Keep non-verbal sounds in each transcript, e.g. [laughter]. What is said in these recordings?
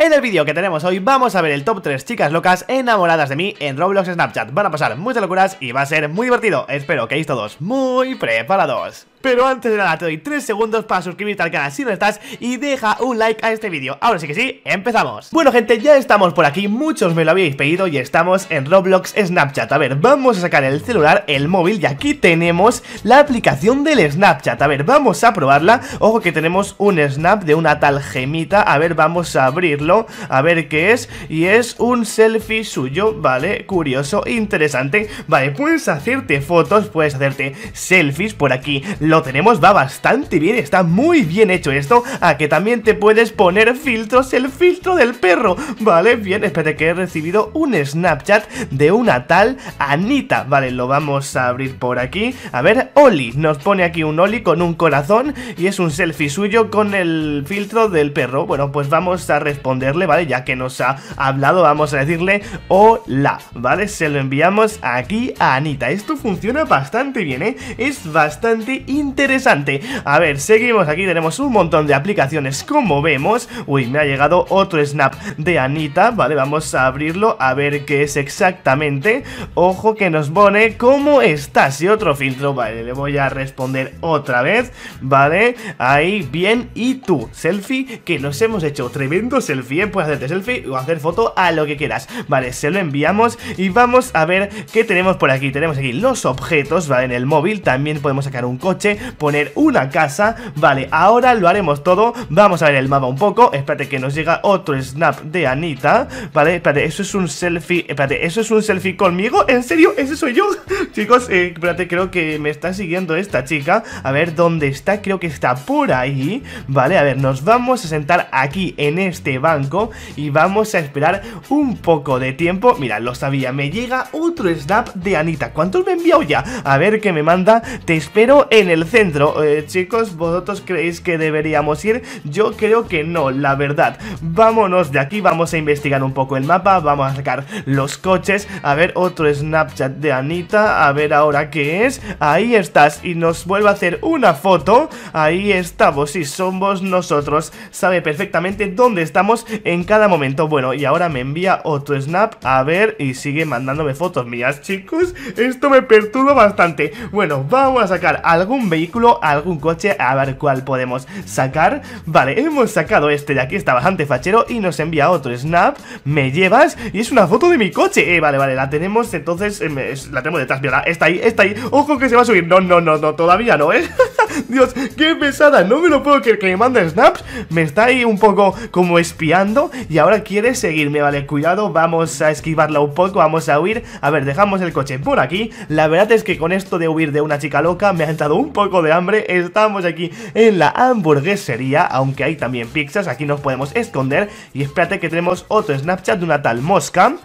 En el vídeo que tenemos hoy vamos a ver el top 3 chicas locas enamoradas de mí en Roblox Snapchat. Van a pasar muchas locuras y va a ser muy divertido. Espero que estéis todos muy preparados. Pero antes de nada te doy 3 segundos para suscribirte al canal si no estás y deja un like a este vídeo Ahora sí que sí, empezamos Bueno gente, ya estamos por aquí, muchos me lo habéis pedido y estamos en Roblox Snapchat A ver, vamos a sacar el celular, el móvil y aquí tenemos la aplicación del Snapchat A ver, vamos a probarla, ojo que tenemos un snap de una tal gemita A ver, vamos a abrirlo, a ver qué es Y es un selfie suyo, vale, curioso, interesante Vale, puedes hacerte fotos, puedes hacerte selfies por aquí lo tenemos, va bastante bien, está muy bien hecho esto, a que también te puedes poner filtros, el filtro del perro, vale, bien, espérate que he recibido un Snapchat de una tal Anita, vale, lo vamos a abrir por aquí, a ver, Oli, nos pone aquí un Oli con un corazón y es un selfie suyo con el filtro del perro, bueno, pues vamos a responderle, vale, ya que nos ha hablado, vamos a decirle hola, vale, se lo enviamos aquí a Anita, esto funciona bastante bien, ¿eh? es bastante interesante interesante. A ver, seguimos aquí, tenemos un montón de aplicaciones como vemos. Uy, me ha llegado otro snap de Anita, vale, vamos a abrirlo a ver qué es exactamente. Ojo que nos pone cómo estás y otro filtro, vale, le voy a responder otra vez, vale. Ahí, bien, y tú, selfie, que nos hemos hecho tremendo selfie, ¿eh? puedes hacerte selfie o hacer foto a lo que quieras. Vale, se lo enviamos y vamos a ver qué tenemos por aquí. Tenemos aquí los objetos, vale, en el móvil, también podemos sacar un coche poner una casa Vale, ahora lo haremos todo Vamos a ver el mapa un poco Espérate que nos llega otro snap de Anita Vale, espérate, eso es un selfie Espérate, ¿eso es un selfie conmigo? ¿En serio? ¿Ese soy yo? [laughs] Chicos, eh, espérate, creo que me está siguiendo esta chica A ver, ¿dónde está? Creo que está por ahí Vale, a ver, nos vamos a sentar aquí en este banco Y vamos a esperar un poco de tiempo Mira, lo sabía, me llega otro snap de Anita ¿Cuántos me he enviado ya? A ver qué me manda Te espero en el centro eh, Chicos, ¿vosotros creéis que deberíamos ir? Yo creo que no, la verdad Vámonos de aquí, vamos a investigar un poco el mapa Vamos a sacar los coches A ver, otro Snapchat de Anita A ver ahora qué es Ahí estás, y nos vuelve a hacer una foto Ahí estamos, y somos nosotros Sabe perfectamente dónde estamos en cada momento Bueno, y ahora me envía otro Snap A ver, y sigue mandándome fotos mías, chicos Esto me perturba bastante Bueno, vamos a sacar algún vehículo, algún coche, a ver cuál podemos sacar. Vale, hemos sacado este de aquí, está bastante fachero y nos envía otro snap, me llevas y es una foto de mi coche. Eh, vale, vale, la tenemos entonces, eh, la tenemos detrás, Mira, está ahí, está ahí. Ojo que se va a subir. No, no, no, no, todavía no, ¿eh? [laughs] Dios, qué pesada, no me lo puedo creer que me manda snaps, me está ahí un poco como espiando y ahora quiere seguirme, vale, cuidado, vamos a esquivarla un poco, vamos a huir, a ver, dejamos el coche por aquí, la verdad es que con esto de huir de una chica loca me ha entrado un poco poco de hambre, estamos aquí en la hamburguesería, aunque hay también pizzas, aquí nos podemos esconder. Y espérate que tenemos otro Snapchat de una tal mosca.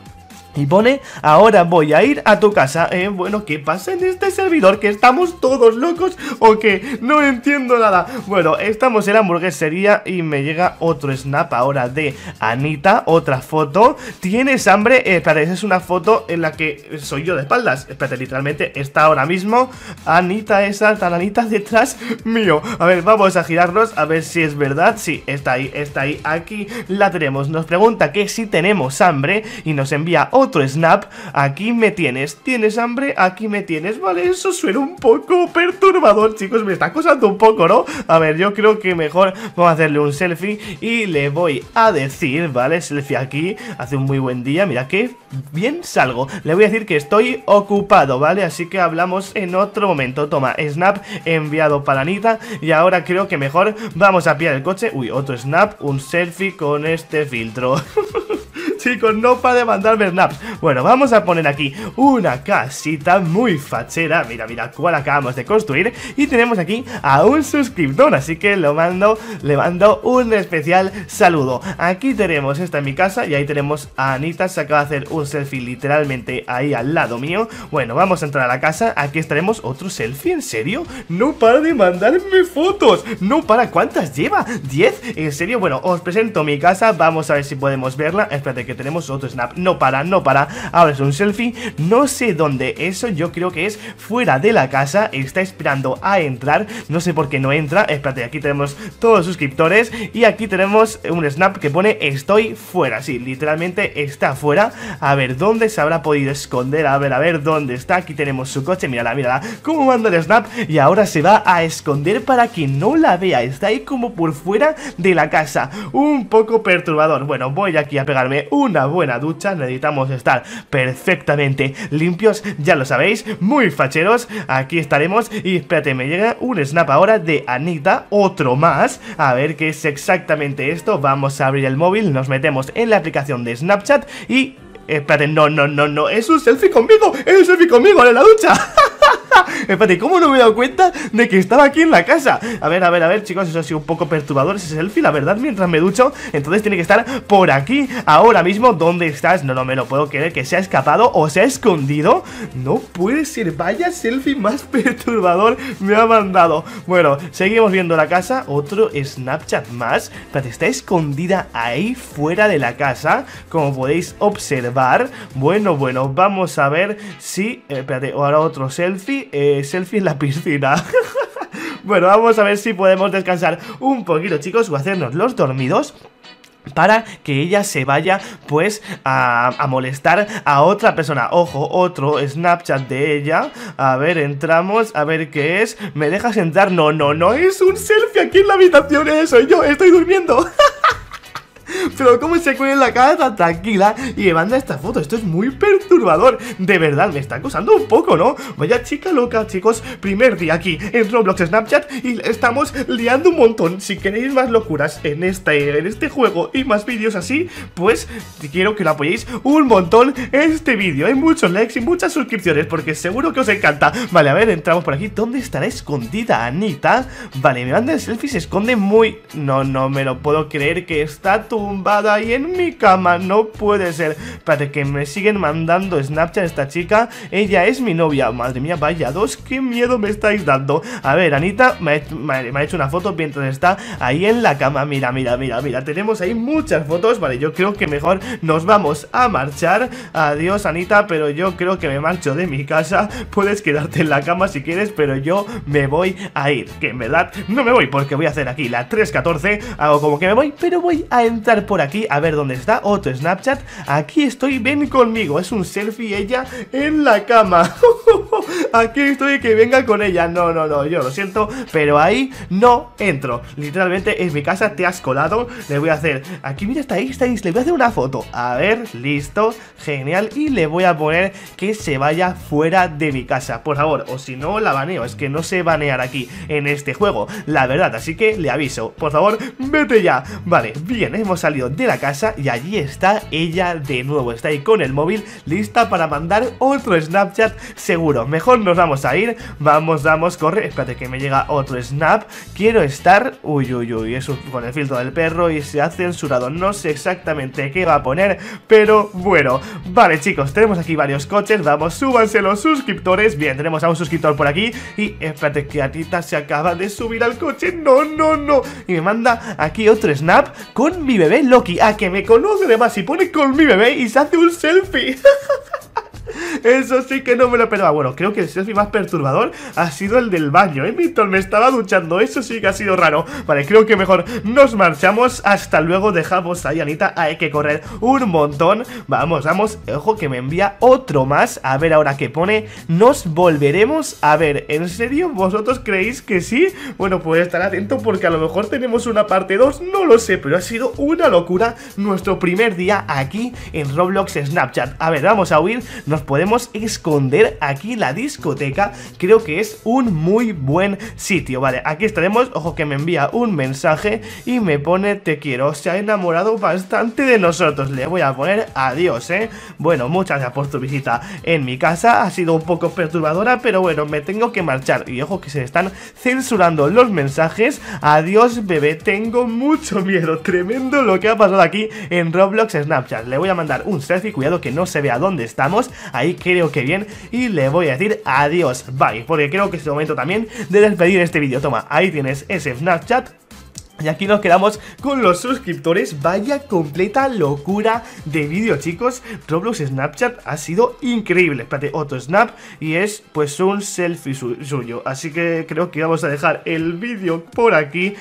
Y pone, ahora voy a ir a tu casa. Eh, bueno, ¿qué pasa en este servidor? ¿Que estamos todos locos o qué? No entiendo nada. Bueno, estamos en la hamburguesería y me llega otro snap ahora de Anita. Otra foto. ¿Tienes hambre? Eh, es una foto en la que soy yo de espaldas. Espérate, literalmente está ahora mismo Anita esa, alta, Anita detrás mío. A ver, vamos a girarnos a ver si es verdad. Sí, está ahí, está ahí. Aquí la tenemos. Nos pregunta que si tenemos hambre y nos envía otro snap. Aquí me tienes. ¿Tienes hambre? Aquí me tienes. Vale, eso suena un poco perturbador, chicos. Me está acosando un poco, ¿no? A ver, yo creo que mejor vamos a hacerle un selfie y le voy a decir, ¿vale? Selfie aquí. Hace un muy buen día. Mira que bien salgo. Le voy a decir que estoy ocupado, ¿vale? Así que hablamos en otro momento. Toma, snap enviado para Anita. Y ahora creo que mejor vamos a pillar el coche. Uy, otro snap, un selfie con este filtro. [laughs] chicos, no para de mandarme snaps. Bueno, vamos a poner aquí una casita muy fachera. Mira, mira cuál acabamos de construir. Y tenemos aquí a un suscriptor, así que lo mando, le mando un especial saludo. Aquí tenemos esta en mi casa y ahí tenemos a Anita, se acaba de hacer un selfie literalmente ahí al lado mío. Bueno, vamos a entrar a la casa, aquí estaremos otro selfie, ¿en serio? No para de mandarme fotos, no para, ¿cuántas lleva? ¿10? ¿En serio? Bueno, os presento mi casa, vamos a ver si podemos verla, espérate que tenemos otro snap. No para, no para. Ahora es un selfie. No sé dónde. Eso yo creo que es fuera de la casa. Está esperando a entrar. No sé por qué no entra. Espérate, aquí tenemos todos los suscriptores. Y aquí tenemos un snap que pone estoy fuera. Sí, literalmente está fuera. A ver, ¿dónde se habrá podido esconder? A ver, a ver, ¿dónde está? Aquí tenemos su coche. Mírala, mírala. ¿Cómo manda el snap? Y ahora se va a esconder para que no la vea. Está ahí como por fuera de la casa. Un poco perturbador. Bueno, voy aquí a pegarme un una buena ducha, necesitamos estar perfectamente limpios, ya lo sabéis, muy facheros, aquí estaremos y espérate, me llega un snap ahora de Anita, otro más, a ver qué es exactamente esto, vamos a abrir el móvil, nos metemos en la aplicación de Snapchat y... Espérate, no, no, no, no, es un selfie conmigo, es un selfie conmigo en la ducha. [laughs] [laughs] Espérate, ¿cómo no me he dado cuenta de que estaba aquí en la casa? A ver, a ver, a ver, chicos, eso ha sido un poco perturbador ese selfie, la verdad, mientras me ducho Entonces tiene que estar por aquí, ahora mismo ¿Dónde estás? No, no me lo puedo creer que se ha escapado o se ha escondido No puede ser, vaya selfie más [laughs] perturbador me ha mandado Bueno, seguimos viendo la casa, otro Snapchat más Espérate, está escondida ahí fuera de la casa, como podéis observar Bueno, bueno, vamos a ver si... Eh, espérate, ahora otro selfie eh, selfie en la piscina. [laughs] bueno, vamos a ver si podemos descansar un poquito, chicos, o hacernos los dormidos para que ella se vaya pues a, a, molestar a otra persona ojo otro snapchat de ella a ver entramos a ver qué es me dejas entrar no no no es un selfie aquí en la habitación eso yo estoy durmiendo [laughs] Pero cómo se en la cara tan tranquila y me manda esta foto, esto es muy perturbador De verdad, me está acosando un poco, ¿no? Vaya chica loca, chicos Primer día aquí en Roblox Snapchat Y estamos liando un montón Si queréis más locuras en este, en este juego Y más vídeos así, pues Quiero que lo apoyéis un montón Este vídeo, hay muchos likes y muchas suscripciones Porque seguro que os encanta Vale, a ver, entramos por aquí, ¿dónde estará escondida Anita? Vale, me manda el selfie Se esconde muy... No, no me lo puedo creer que está tu tumbada y en mi cama. No puede ser. Para que me siguen mandando Snapchat esta chica. Ella es mi novia. Madre mía, vaya dos. Qué miedo me estáis dando. A ver, Anita me me ha hecho una foto mientras está ahí en la cama. Mira, mira, mira, mira. Tenemos ahí muchas fotos. Vale, yo creo que mejor nos vamos a marchar. Adiós, Anita, pero yo creo que me marcho de mi casa. Puedes quedarte en la cama si quieres, pero yo me voy a ir. Que en verdad no me voy porque voy a hacer aquí la 314. Hago como que me voy, pero voy a entrar estar por aquí, a ver dónde está, otro Snapchat, aquí estoy, ven conmigo, es un selfie ella en la cama [laughs] aquí estoy que venga con ella. No, no, no, yo lo siento, pero ahí no entro. Literalmente es mi casa, te has colado. Le voy a hacer, aquí mira está ahí, le voy a hacer una foto. A ver, listo, genial. Y le voy a poner que se vaya fuera de mi casa, por favor. O si no, la baneo. Es que no sé banear aquí en este juego, la verdad. Así que le aviso, por favor, vete ya. Vale, bien, hemos salido de la casa y allí está ella de nuevo. Está ahí con el móvil, lista para mandar otro Snapchat seguro. Mejor nos vamos a ir, vamos, vamos, corre Espérate que me llega otro snap Quiero estar, uy, uy, uy Eso con el filtro del perro y se ha censurado No sé exactamente qué va a poner Pero bueno, vale chicos Tenemos aquí varios coches, vamos, súbanse los suscriptores Bien, tenemos a un suscriptor por aquí Y espérate que a tita se acaba de subir al coche No, no, no Y me manda aquí otro snap con mi bebé Loki A que me conoce de y pone con mi bebé y se hace un selfie [laughs] Eso sí que no me lo esperaba. Bueno, creo que el selfie más perturbador ha sido el del baño, ¿eh, Víctor? Me estaba duchando. Eso sí que ha sido raro. Vale, creo que mejor nos marchamos. Hasta luego. Dejamos ahí, Anita. Hay que correr un montón. Vamos, vamos. Ojo que me envía otro más. A ver ahora qué pone. Nos volveremos a ver. ¿En serio? ¿Vosotros creéis que sí? Bueno, pues estar atento porque a lo mejor tenemos una parte 2. No lo sé, pero ha sido una locura nuestro primer día aquí en Roblox Snapchat. A ver, vamos a huir. Nos podemos esconder aquí la discoteca Creo que es un muy buen sitio Vale, aquí estaremos, ojo que me envía un mensaje y me pone te quiero Se ha enamorado bastante de nosotros, le voy a poner adiós, eh Bueno, muchas gracias por tu visita en mi casa Ha sido un poco perturbadora, pero bueno, me tengo que marchar Y ojo que se están censurando los mensajes Adiós bebé, tengo mucho miedo, tremendo lo que ha pasado aquí en Roblox Snapchat Le voy a mandar un selfie, cuidado que no se vea dónde estamos Ahí creo que bien. Y le voy a decir adiós, bye, porque creo que es el momento también de despedir este vídeo. Toma, ahí tienes ese Snapchat y aquí nos quedamos con los suscriptores. Vaya completa locura de vídeo, chicos. Roblox Snapchat ha sido increíble. Espérate, otro snap y es pues un selfie suyo. Así que creo que vamos a dejar el vídeo por aquí.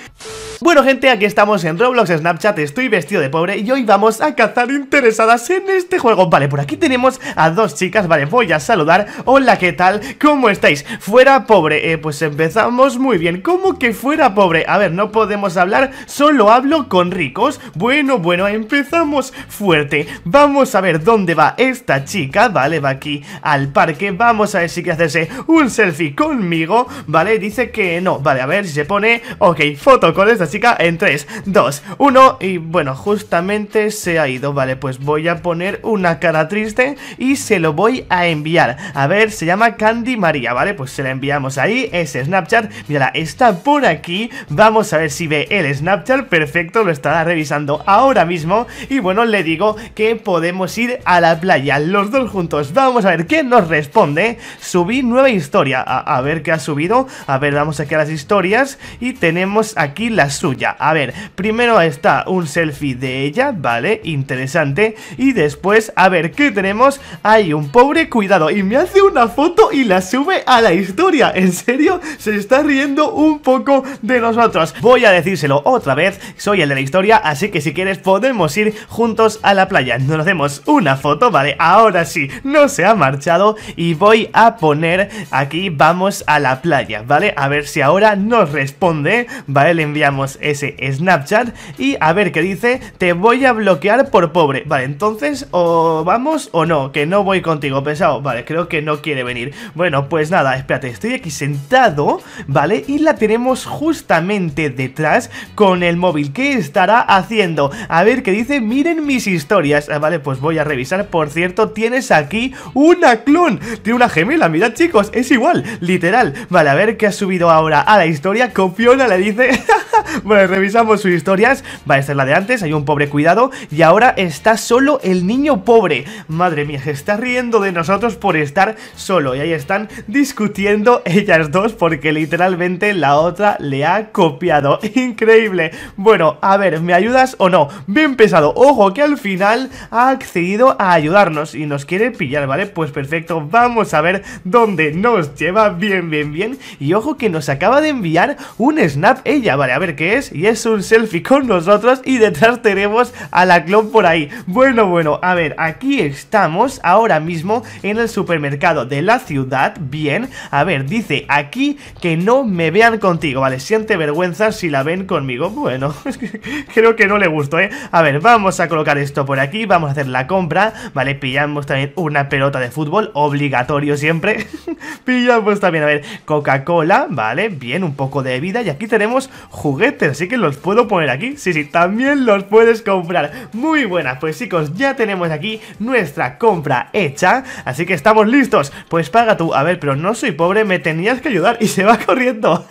Bueno gente, aquí estamos en Roblox Snapchat, estoy vestido de pobre y hoy vamos a cazar interesadas en este juego Vale, por aquí tenemos a dos chicas, vale, voy a saludar Hola, ¿qué tal? ¿Cómo estáis? Fuera pobre, eh, pues empezamos muy bien ¿Cómo que fuera pobre? A ver, no podemos hablar, solo hablo con ricos. Bueno, bueno, empezamos fuerte. Vamos a ver dónde va esta chica, vale, va aquí al parque. Vamos a ver si quiere hacerse un selfie conmigo, vale, dice que no. Vale, a ver si se pone, ok, foto con esta chica en 3, 2, 1 y bueno, justamente se ha ido. Vale, pues voy a poner una cara triste y se lo voy a enviar. A ver, se llama Candy María, vale, pues se la enviamos ahí, es Snapchat. Mírala, está por aquí. Vamos a ver si ve el Snapchat perfecto, lo estará revisando ahora mismo y bueno, le digo que podemos ir a la playa, los dos juntos, vamos a ver qué nos responde, subí nueva historia, a, ver qué ha subido, a ver, vamos aquí a las historias y tenemos aquí la suya, a ver, primero está un selfie de ella, vale, interesante, y después, a ver, ¿qué tenemos? Hay un pobre cuidado y me hace una foto y la sube a la historia, en serio, se está riendo un poco de nosotros, voy a decir otra vez, soy el de la historia, así que si quieres podemos ir juntos a la playa. Nos hacemos una foto, vale, ahora sí, no se ha marchado y voy a poner aquí vamos a la playa, ¿vale? A ver si ahora nos responde, ¿vale? Le enviamos ese Snapchat y a ver qué dice, te voy a bloquear por pobre, ¿vale? Entonces o vamos o no, que no voy contigo, pesado, ¿vale? Creo que no quiere venir. Bueno, pues nada, espérate, estoy aquí sentado, ¿vale? Y la tenemos justamente detrás con el móvil. ¿Qué estará haciendo? A ver, qué dice, miren mis historias. Ah, vale, pues voy a revisar. Por cierto, tienes aquí una clon. Tiene una gemela, mirad chicos, es igual, literal. Vale, a ver qué ha subido ahora a la historia. copiona, le dice... [laughs] vale, revisamos sus historias. Va a ser la de antes, hay un pobre cuidado. Y ahora está solo el niño pobre. Madre mía, se está riendo de nosotros por estar solo. Y ahí están discutiendo ellas dos porque literalmente la otra le ha copiado. [laughs] Increíble increíble Bueno, a ver, ¿me ayudas o no? Bien pesado, ojo que al final ha accedido a ayudarnos y nos quiere pillar, ¿vale? Pues perfecto, vamos a ver dónde nos lleva bien, bien, bien Y ojo que nos acaba de enviar un snap ella, ¿vale? A ver qué es, y es un selfie con nosotros y detrás tenemos a la clon por ahí Bueno, bueno, a ver, aquí estamos ahora mismo en el supermercado de la ciudad, bien A ver, dice aquí que no me vean contigo, ¿vale? Siente vergüenza si la ven contigo conmigo? Bueno, [laughs] creo que no le gustó, ¿eh? A ver, vamos a colocar esto por aquí, vamos a hacer la compra, ¿vale? Pillamos también una pelota de fútbol, obligatorio siempre. [laughs] Pillamos también, a ver, Coca-Cola, ¿vale? Bien, un poco de vida. Y aquí tenemos juguetes, así que los puedo poner aquí. Sí, sí, también los puedes comprar. Muy buenas, pues chicos, ya tenemos aquí nuestra compra hecha, así que estamos listos. Pues paga tú, a ver, pero no soy pobre, me tenías que ayudar y se va [laughs] corriendo.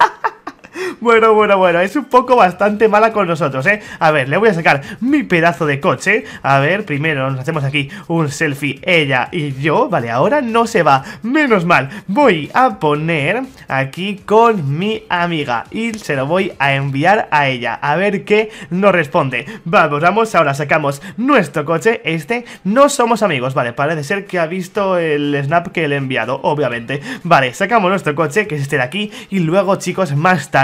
Bueno, bueno, bueno, es un poco bastante mala con nosotros, ¿eh? A ver, le voy a sacar mi pedazo de coche A ver, primero nos hacemos aquí un selfie ella y yo Vale, ahora no se va, menos mal Voy a poner aquí con mi amiga Y se lo voy a enviar a ella A ver qué nos responde Vamos, vamos, ahora sacamos nuestro coche Este, no somos amigos, vale Parece ser que ha visto el snap que le he enviado, obviamente Vale, sacamos nuestro coche, que es este de aquí Y luego, chicos, más tarde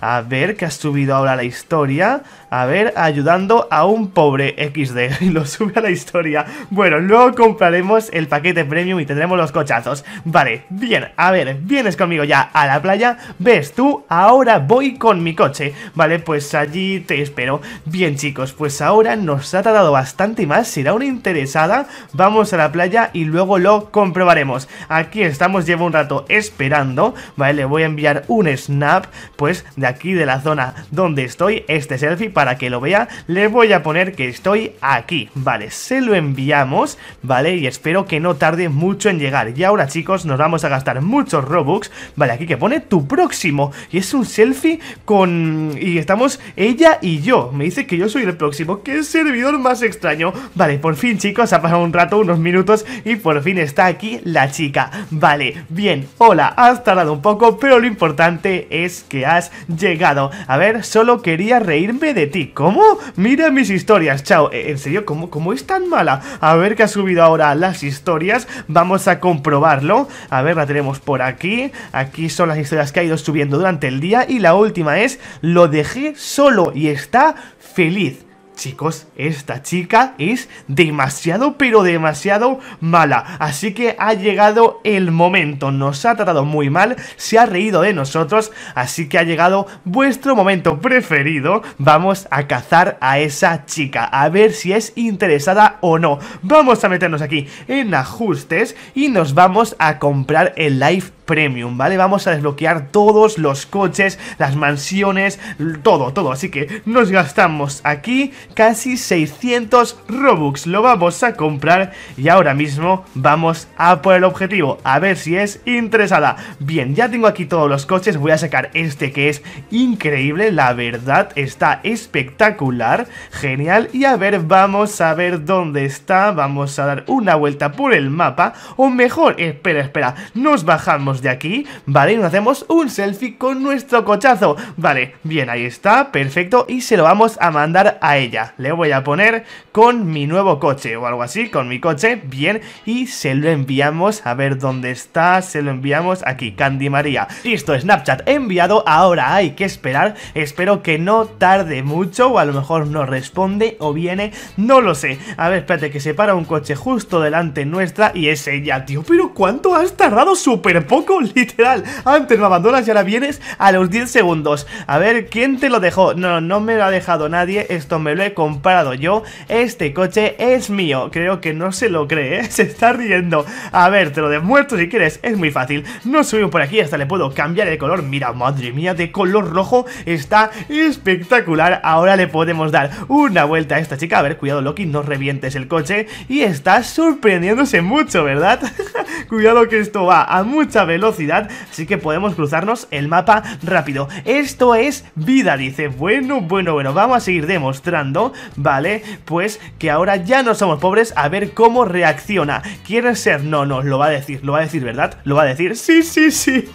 a ver, que ha subido ahora la historia. A ver, ayudando a un pobre XD. [laughs] Y lo sube a la historia. Bueno, luego compraremos el paquete premium y tendremos los cochazos. Vale, bien. A ver, vienes conmigo ya a la playa. ¿Ves tú? Ahora voy con mi coche. Vale, pues allí te espero. Bien, chicos, pues ahora nos ha tardado bastante más. Será una interesada. Vamos a la playa y luego lo comprobaremos. Aquí estamos, llevo un rato esperando. Vale, le voy a enviar un snap, pues, de aquí de la zona donde estoy. Este selfie para para que lo vea, le voy a poner que estoy aquí, vale, se lo enviamos, vale, y espero que no tarde mucho en llegar, y ahora chicos nos vamos a gastar muchos Robux, vale, aquí que pone tu próximo, y es un selfie con, y estamos ella y yo, me dice que yo soy el próximo, qué servidor más extraño, vale, por fin chicos, ha pasado un rato, unos minutos, y por fin está aquí la chica, vale, bien, hola, has tardado un poco, pero lo importante es que has llegado, a ver, solo quería reírme de ¿Cómo? Mira mis historias, chao. Eh, ¿En serio? ¿Cómo, ¿Cómo es tan mala? A ver qué ha subido ahora las historias. Vamos a comprobarlo. A ver, la tenemos por aquí. Aquí son las historias que ha ido subiendo durante el día. Y la última es, lo dejé solo y está feliz. Chicos, esta chica es demasiado, pero demasiado mala. Así que ha llegado el momento. Nos ha tratado muy mal, se ha reído de nosotros. Así que ha llegado vuestro momento preferido. Vamos a cazar a esa chica, a ver si es interesada o no. Vamos a meternos aquí en ajustes y nos vamos a comprar el live Premium, ¿vale? Vamos a desbloquear todos los coches, las mansiones, todo, todo. Así que nos gastamos aquí casi 600 Robux. Lo vamos a comprar y ahora mismo vamos a por el objetivo. A ver si es interesada. Bien, ya tengo aquí todos los coches. Voy a sacar este que es increíble. La verdad, está espectacular. Genial. Y a ver, vamos a ver dónde está. Vamos a dar una vuelta por el mapa. O mejor, espera, espera. Nos bajamos de aquí, ¿vale? Y nos hacemos un selfie con nuestro cochazo, ¿vale? Bien, ahí está, perfecto, y se lo vamos a mandar a ella. Le voy a poner con mi nuevo coche o algo así, con mi coche, bien, y se lo enviamos, a ver dónde está, se lo enviamos aquí, Candy María. Listo, Snapchat enviado, ahora hay que esperar, espero que no tarde mucho, o a lo mejor no responde o viene, no lo sé. A ver, espérate, que se para un coche justo delante nuestra y es ella, tío, pero ¿cuánto has tardado? super poco [laughs] literal. Antes me abandonas y ahora vienes a los 10 segundos. A ver, ¿quién te lo dejó? No, no me lo ha dejado nadie, esto me lo he comprado yo. Este coche es mío. Creo que no se lo cree, ¿eh? [laughs] se está riendo. A ver, te lo demuestro si quieres, es muy fácil. No subimos por aquí, hasta le puedo cambiar el color. Mira, madre mía, de color rojo está espectacular. Ahora le podemos dar una vuelta a esta chica. A ver, cuidado Loki, no revientes el coche. Y está sorprendiéndose mucho, ¿verdad? [laughs] cuidado que esto va a mucha velocidad velocidad, así que podemos cruzarnos el mapa rápido. Esto es vida, dice. Bueno, bueno, bueno, vamos a seguir demostrando, ¿vale? Pues que ahora ya no somos pobres, a ver cómo reacciona. ¿Quiere ser? No, no, lo va a decir, lo va a decir, ¿verdad? Lo va a decir. Sí, sí, sí. [laughs]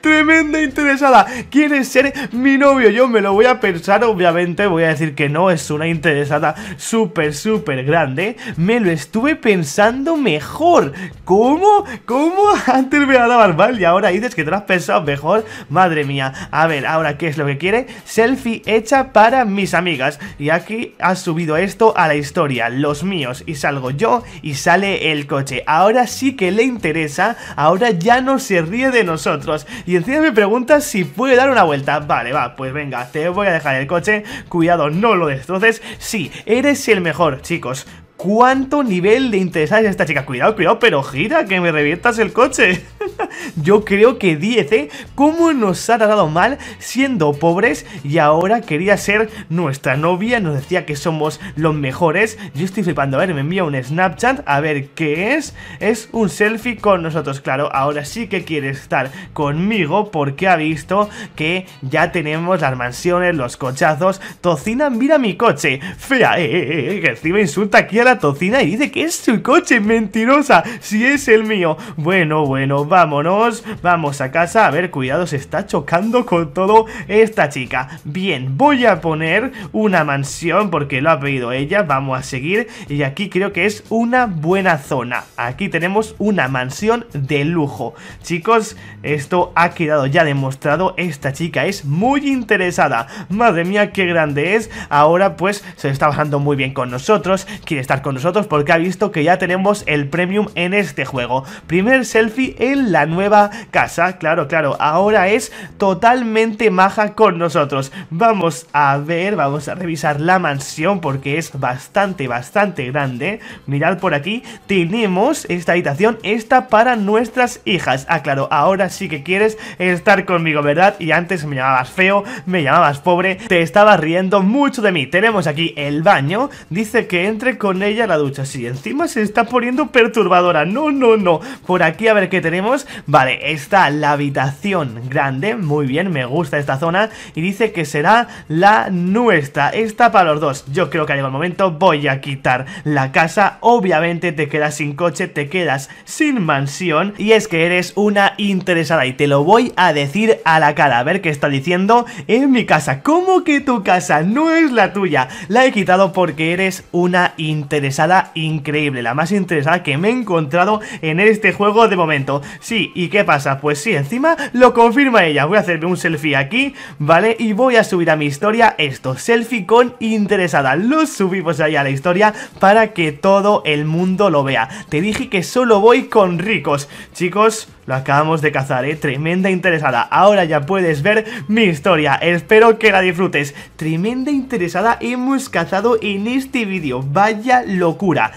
Tremenda interesada. Quiere ser mi novio? Yo me lo voy a pensar, obviamente. Voy a decir que no, es una interesada súper, súper grande. Me lo estuve pensando mejor. ¿Cómo? ¿Cómo? [laughs] Antes me daba mal y ahora dices que te lo has pensado mejor. Madre mía. A ver, ahora, ¿qué es lo que quiere? Selfie hecha para mis amigas. Y aquí ha subido esto a la historia. Los míos. Y salgo yo y sale el coche. Ahora sí que le interesa. Ahora ya no se ríe de nosotros. Y encima me pregunta si puedo dar una vuelta. Vale, va, pues venga, te voy a dejar el coche. Cuidado, no lo destroces. Sí, eres el mejor, chicos cuánto nivel de hay es esta chica. Cuidado, cuidado, pero gira, que me reviertas el coche. [laughs] Yo creo que 10, ¿eh? ¿Cómo nos ha tratado mal siendo pobres y ahora quería ser nuestra novia? Nos decía que somos los mejores. Yo estoy flipando. A ver, me envía un Snapchat. A ver, ¿qué es? Es un selfie con nosotros. Claro, ahora sí que quiere estar conmigo porque ha visto que ya tenemos las mansiones, los cochazos. Tocina, mira mi coche. Fea, eh, eh, eh, eh que insulta aquí a tocina y dice que es su coche, mentirosa, si es el mío. Bueno, bueno, vámonos, vamos a casa, a ver, cuidado, se está chocando con todo esta chica. Bien, voy a poner una mansión porque lo ha pedido ella, vamos a seguir y aquí creo que es una buena zona. Aquí tenemos una mansión de lujo. Chicos, esto ha quedado ya demostrado, esta chica es muy interesada. Madre mía, qué grande es. Ahora pues se está bajando muy bien con nosotros, quiere estar con nosotros porque ha visto que ya tenemos el premium en este juego. Primer selfie en la nueva casa, claro, claro, ahora es totalmente maja con nosotros. Vamos a ver, vamos a revisar la mansión porque es bastante, bastante grande. Mirad por aquí, tenemos esta habitación, esta para nuestras hijas. Ah, claro, ahora sí que quieres estar conmigo, ¿verdad? Y antes me llamabas feo, me llamabas pobre, te estabas riendo mucho de mí. Tenemos aquí el baño, dice que entre con ella ella la ducha. Sí, encima se está poniendo perturbadora. No, no, no. Por aquí a ver qué tenemos. Vale, está la habitación grande. Muy bien, me gusta esta zona. Y dice que será la nuestra. Esta para los dos. Yo creo que ha llegado el momento. Voy a quitar la casa. Obviamente te quedas sin coche, te quedas sin mansión. Y es que eres una interesada. Y te lo voy a decir a la cara. A ver qué está diciendo en mi casa. ¿Cómo que tu casa no es la tuya? La he quitado porque eres una interesada interesada increíble, la más interesada que me he encontrado en este juego de momento. Sí, ¿y qué pasa? Pues sí, encima lo confirma ella. Voy a hacerme un selfie aquí, ¿vale? Y voy a subir a mi historia esto, selfie con interesada. Lo subimos ahí a la historia para que todo el mundo lo vea. Te dije que solo voy con ricos. Chicos... Lo acabamos de cazar, ¿eh? Tremenda interesada. Ahora ya puedes ver mi historia. Espero que la disfrutes. Tremenda interesada hemos cazado en este vídeo. Vaya locura.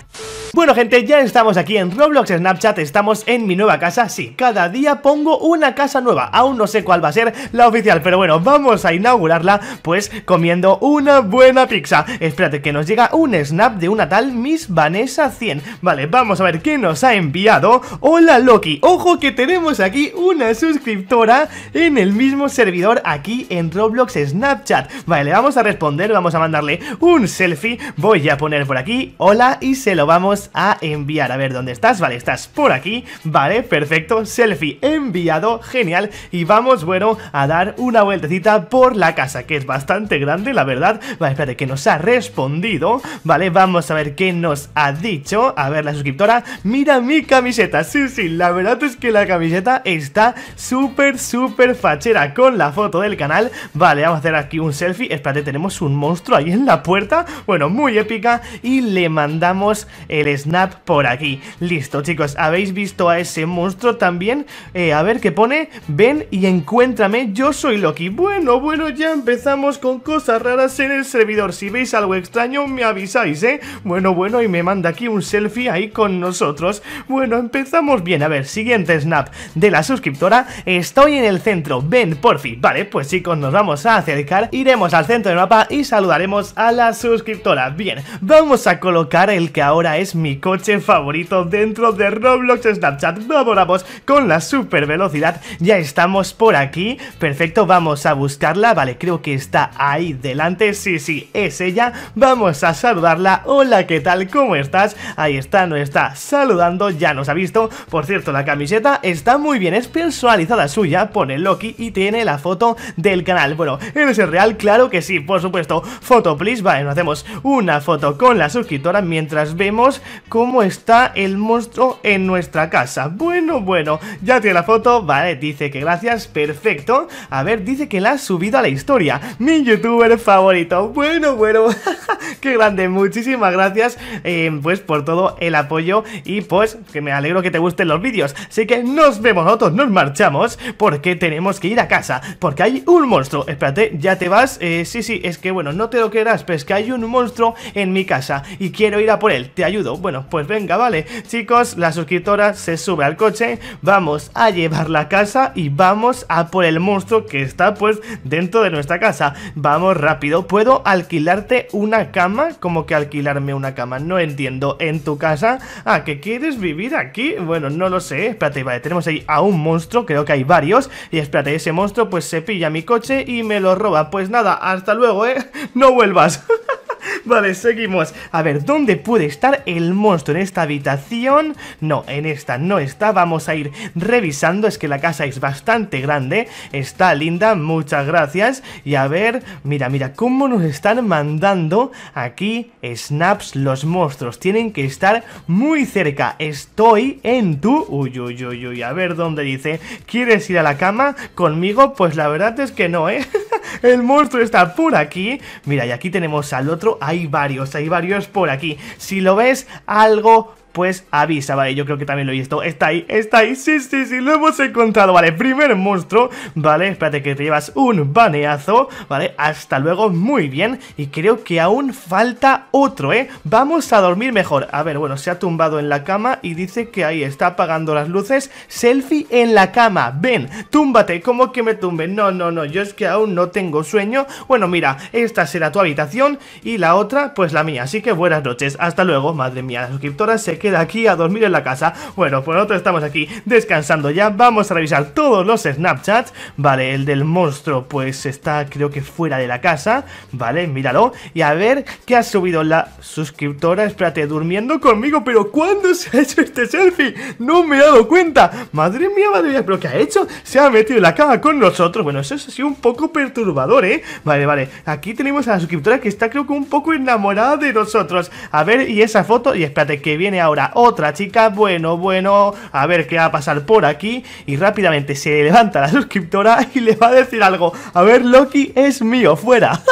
Bueno gente, ya estamos aquí en Roblox Snapchat, estamos en mi nueva casa, sí, cada día pongo una casa nueva, aún no sé cuál va a ser la oficial, pero bueno, vamos a inaugurarla pues comiendo una buena pizza. Espérate que nos llega un snap de una tal Miss Vanessa 100, vale, vamos a ver qué nos ha enviado. Hola Loki, ojo que te tenemos aquí una suscriptora en el mismo servidor aquí en Roblox Snapchat. Vale, vamos a responder, vamos a mandarle un selfie. Voy a poner por aquí, hola, y se lo vamos a enviar. A ver, ¿dónde estás? Vale, estás por aquí. Vale, perfecto, selfie enviado, genial. Y vamos, bueno, a dar una vueltecita por la casa, que es bastante grande, la verdad. Vale, espérate, que nos ha respondido. Vale, vamos a ver qué nos ha dicho. A ver, la suscriptora, mira mi camiseta. Sí, sí, la verdad es que la camiseta camiseta está súper, súper fachera con la foto del canal. Vale, vamos a hacer aquí un selfie. Espérate, tenemos un monstruo ahí en la puerta. Bueno, muy épica. Y le mandamos el snap por aquí. Listo, chicos. ¿Habéis visto a ese monstruo también? Eh, a ver qué pone. Ven y encuéntrame. Yo soy Loki. Bueno, bueno, ya empezamos con cosas raras en el servidor. Si veis algo extraño, me avisáis, ¿eh? Bueno, bueno, y me manda aquí un selfie ahí con nosotros. Bueno, empezamos bien. A ver, siguiente snap de la suscriptora, estoy en el centro, ven por fin. Vale, pues chicos, nos vamos a acercar, iremos al centro del mapa y saludaremos a la suscriptora. Bien, vamos a colocar el que ahora es mi coche favorito dentro de Roblox Snapchat. Vamos, vamos, con la super velocidad, ya estamos por aquí. Perfecto, vamos a buscarla, vale, creo que está ahí delante, sí, sí, es ella. Vamos a saludarla, hola, ¿qué tal? ¿Cómo estás? Ahí está, no está saludando, ya nos ha visto. Por cierto, la camiseta está muy bien, es personalizada suya, pone Loki y tiene la foto del canal. Bueno, ¿eres el real? Claro que sí, por supuesto. Foto, please, vale, nos hacemos una foto con la suscriptora mientras vemos cómo está el monstruo en nuestra casa. Bueno, bueno, ya tiene la foto, vale, dice que gracias, perfecto. A ver, dice que la ha subido a la historia, mi youtuber favorito. Bueno, bueno, [laughs] qué grande, muchísimas gracias, eh, pues por todo el apoyo y pues que me alegro que te gusten los vídeos. Así que nos vemos, nosotros nos marchamos porque tenemos que ir a casa, porque hay un monstruo. Espérate, ¿ya te vas? Eh, sí, sí, es que bueno, no te lo querrás. pero es que hay un monstruo en mi casa y quiero ir a por él, te ayudo. Bueno, pues venga, vale. Chicos, la suscriptora se sube al coche, vamos a llevarla a casa y vamos a por el monstruo que está pues dentro de nuestra casa. Vamos rápido, ¿puedo alquilarte una cama? Como que alquilarme una cama, no entiendo. ¿En tu casa? Ah, ¿que quieres vivir aquí? Bueno, no lo sé, espérate, vale tenemos ahí a un monstruo, creo que hay varios Y espérate, ese monstruo pues se pilla mi coche y me lo roba Pues nada, hasta luego, ¿eh? [laughs] No vuelvas [laughs] [laughs] Vale, seguimos. A ver, ¿dónde puede estar el monstruo? ¿En esta habitación? No, en esta no está. Vamos a ir revisando. Es que la casa es bastante grande. Está linda, muchas gracias. Y a ver, mira, mira, cómo nos están mandando aquí snaps los monstruos. Tienen que estar muy cerca. Estoy en tu... Uy, uy, uy, uy. A ver dónde dice. ¿Quieres ir a la cama conmigo? Pues la verdad es que no, ¿eh? [laughs] El monstruo está por aquí. Mira, y aquí tenemos al otro. Hay varios, hay varios por aquí. Si lo ves, algo pues avisa, vale, yo creo que también lo he visto Está ahí, está ahí, sí, sí, sí, lo hemos encontrado, vale, primer monstruo, vale Espérate que te llevas un baneazo, vale Hasta luego, muy bien Y creo que aún falta otro, eh Vamos a dormir mejor, a ver, bueno Se ha tumbado en la cama y dice que ahí Está apagando las luces, selfie en la cama Ven, túmbate, ¿cómo que me tumbe No, no, no, yo es que aún no tengo sueño Bueno, mira, esta será tu habitación Y la otra, pues la mía, así que buenas noches Hasta luego, madre mía, la suscriptora se queda aquí a dormir en la casa. Bueno, pues nosotros estamos aquí descansando ya. Vamos a revisar todos los Snapchats. Vale, el del monstruo pues está creo que fuera de la casa. Vale, míralo. Y a ver qué ha subido la suscriptora. Espérate, durmiendo conmigo. Pero ¿cuándo se ha hecho este selfie? No me he dado cuenta. Madre mía, madre mía. ¿Pero qué ha hecho? Se ha metido en la cama con nosotros. Bueno, eso ha sido un poco perturbador, ¿eh? Vale, vale. Aquí tenemos a la suscriptora que está creo que un poco enamorada de nosotros. A ver, y esa foto. Y espérate, que viene ahora otra chica. Bueno, bueno, a ver qué va a pasar por aquí. Y rápidamente se levanta la [laughs] suscriptora y le va a decir algo. A ver, Loki es mío, fuera. [laughs]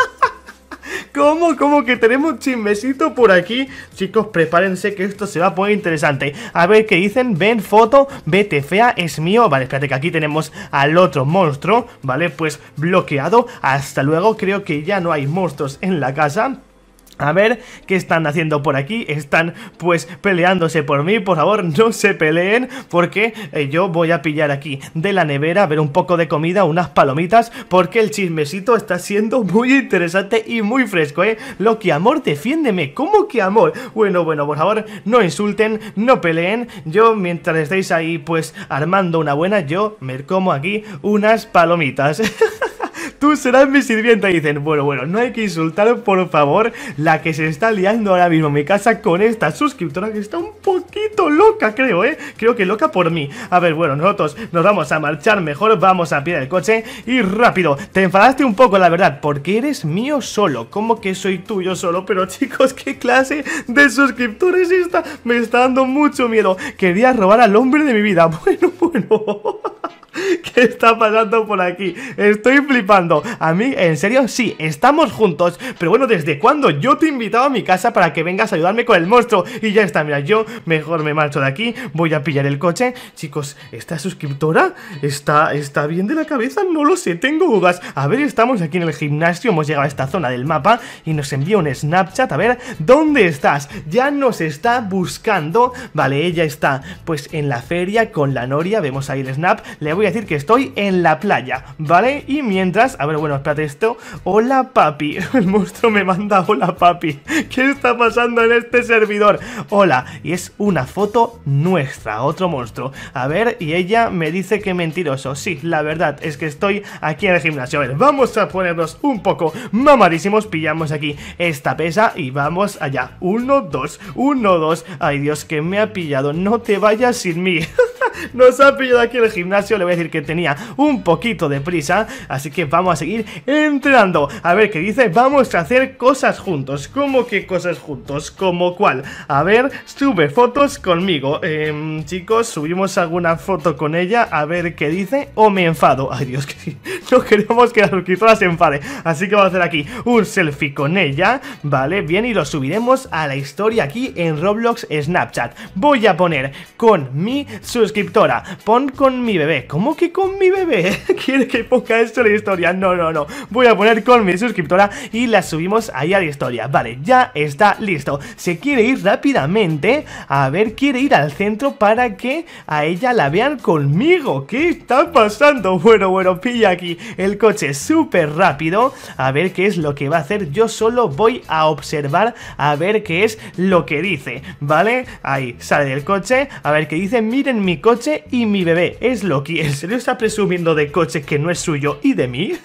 ¿Cómo? ¿Cómo que tenemos chismecito por aquí? Chicos, prepárense que esto se va a poner interesante. A ver qué dicen. Ven foto, vete fea, es mío. Vale, espérate que aquí tenemos al otro monstruo, ¿vale? Pues bloqueado. Hasta luego, creo que ya no hay monstruos en la casa. A ver qué están haciendo por aquí. Están pues peleándose por mí. Por favor, no se peleen porque eh, yo voy a pillar aquí de la nevera, a ver un poco de comida, unas palomitas, porque el chismecito está siendo muy interesante y muy fresco, ¿eh? Lo que amor, defiéndeme. ¿Cómo que amor? Bueno, bueno, por favor, no insulten, no peleen. Yo mientras estéis ahí pues armando una buena, yo me como aquí unas palomitas. [laughs] tú serás mi sirvienta. Y dicen, bueno, bueno, no hay que insultar, por favor, la que se está liando ahora mismo en mi casa con esta suscriptora que está un poquito loca, creo, ¿eh? Creo que loca por mí. A ver, bueno, nosotros nos vamos a marchar mejor, vamos a pie del coche y rápido. Te enfadaste un poco, la verdad, porque eres mío solo. ¿Cómo que soy tuyo solo? Pero chicos, ¿qué clase de suscriptores es esta? Me está dando mucho miedo. Quería robar al hombre de mi vida. [laughs] Bueno, bueno. [laughs] [laughs] ¿Qué está pasando por aquí? Estoy flipando. A mí, en serio, sí, estamos juntos. Pero bueno, ¿desde cuándo? Yo te he invitado a mi casa para que vengas a ayudarme con el monstruo. Y ya está, mira, yo mejor me marcho de aquí. Voy a pillar el coche. Chicos, ¿esta suscriptora está, está bien de la cabeza? No lo sé, tengo dudas. A ver, estamos aquí en el gimnasio. Hemos llegado a esta zona del mapa y nos envía un Snapchat. A ver, ¿dónde estás? Ya nos está buscando. Vale, ella está pues en la feria con la Noria. Vemos ahí el Snap. Le voy voy a decir que estoy en la playa, ¿vale? Y mientras, a ver, bueno, espérate esto. Hola papi, [laughs] el monstruo me manda hola papi. ¿Qué está pasando en este servidor? Hola, y es una foto nuestra, otro monstruo. A ver, y ella me dice que mentiroso. Sí, la verdad es que estoy aquí en el gimnasio. A ver, vamos a ponernos un poco mamadísimos. Pillamos aquí esta pesa y vamos allá. Uno, dos, uno, dos. Ay Dios, que me ha pillado. No te vayas sin mí. [laughs] [laughs] nos ha pillado aquí el gimnasio, le voy a decir que tenía un poquito de prisa, así que vamos a seguir entrando. A ver qué dice, vamos a hacer cosas juntos. ¿Cómo que cosas juntos? ¿Cómo cuál? A ver, sube fotos conmigo. Em, chicos, subimos alguna foto con ella, a ver qué dice, o me enfado. Ay Dios, [laughs] que no queremos que la suscriptora se enfade, así que vamos a hacer aquí un selfie con ella, ¿vale? Bien, y lo subiremos a la historia aquí en Roblox Snapchat. Voy a poner con mi suscriptor Suscriptora, pon con mi bebé. ¿Cómo que con mi bebé? [laughs] ¿Quiere que ponga esto en la historia? No, no, no. Voy a poner con mi suscriptora y la subimos ahí a la historia. Vale, ya está listo. Se quiere ir rápidamente. A ver, quiere ir al centro para que a ella la vean conmigo. ¿Qué está pasando? Bueno, bueno, pilla aquí el coche súper rápido. A ver qué es lo que va a hacer. Yo solo voy a observar a ver qué es lo que dice. ¿Vale? Ahí, sale del coche. A ver qué dice. Miren mi coche y mi bebé. Es Loki, se serio está presumiendo de coche que no es suyo y de mí? [laughs]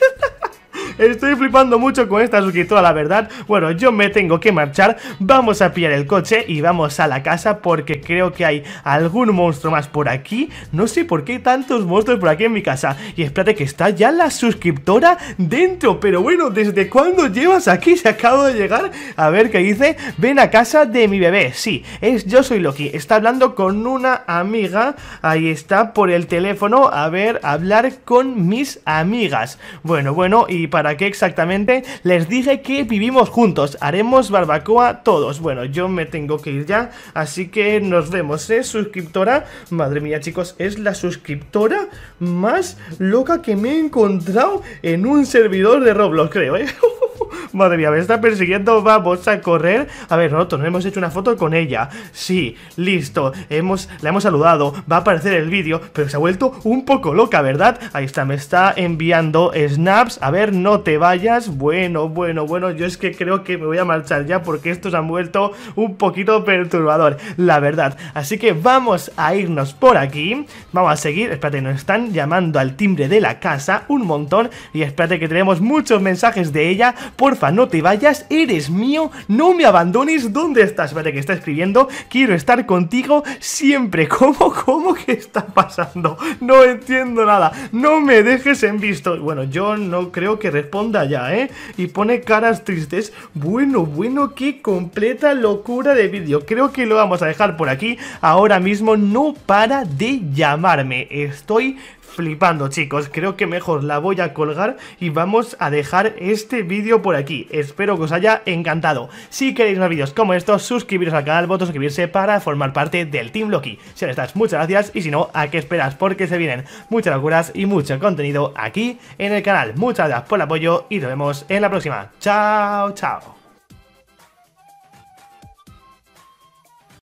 Estoy flipando mucho con esta suscriptora, la verdad. Bueno, yo me tengo que marchar. Vamos a pillar el coche y vamos a la casa porque creo que hay algún monstruo más por aquí. No sé por qué hay tantos monstruos por aquí en mi casa. Y espérate que está ya la suscriptora dentro. Pero bueno, ¿desde cuándo llevas aquí? Se acabo de llegar. A ver qué dice. Ven a casa de mi bebé. Sí, es yo soy Loki. Está hablando con una amiga. Ahí está por el teléfono. A ver, hablar con mis amigas. Bueno, bueno, y para ¿Para qué exactamente? Les dije que vivimos juntos, haremos barbacoa todos. Bueno, yo me tengo que ir ya, así que nos vemos, ¿eh? Suscriptora. Madre mía, chicos, es la suscriptora más loca que me he encontrado en un servidor de Roblox, creo, ¿eh? [laughs] Madre mía, me está persiguiendo, vamos a correr A ver, nosotros hemos hecho una foto con ella Sí, listo, hemos, la hemos saludado Va a aparecer el vídeo, pero se ha vuelto un poco loca, ¿verdad? Ahí está, me está enviando snaps A ver, no te vayas. Bueno, bueno, bueno, yo es que creo que me voy a marchar ya porque estos han vuelto un poquito perturbador, la verdad. Así que vamos a irnos por aquí. Vamos a seguir. Espérate, nos están llamando al timbre de la casa un montón. Y espérate que tenemos muchos mensajes de ella. Porfa, no te vayas. Eres mío. No me abandones. ¿Dónde estás? Espérate que está escribiendo. Quiero estar contigo siempre. [laughs] ¿Cómo? ¿Cómo que está pasando? No entiendo nada. No me dejes en visto. Bueno, yo no creo que responda ya, ¿eh? Y pone caras tristes. Bueno, bueno, qué completa locura de vídeo. Creo que lo vamos a dejar por aquí. Ahora mismo no para de llamarme. Estoy flipando, chicos. Creo que mejor la voy a colgar y vamos a dejar este vídeo por aquí. Espero que os haya encantado. Si queréis más vídeos como estos, suscribiros al canal, botón suscribirse para formar parte del Team Loki. Si ahora estás, muchas gracias y si no, ¿a qué esperas? Porque se vienen muchas locuras y mucho contenido aquí en el canal. Muchas gracias por el apoyo y nos vemos en la próxima. Chao, chao.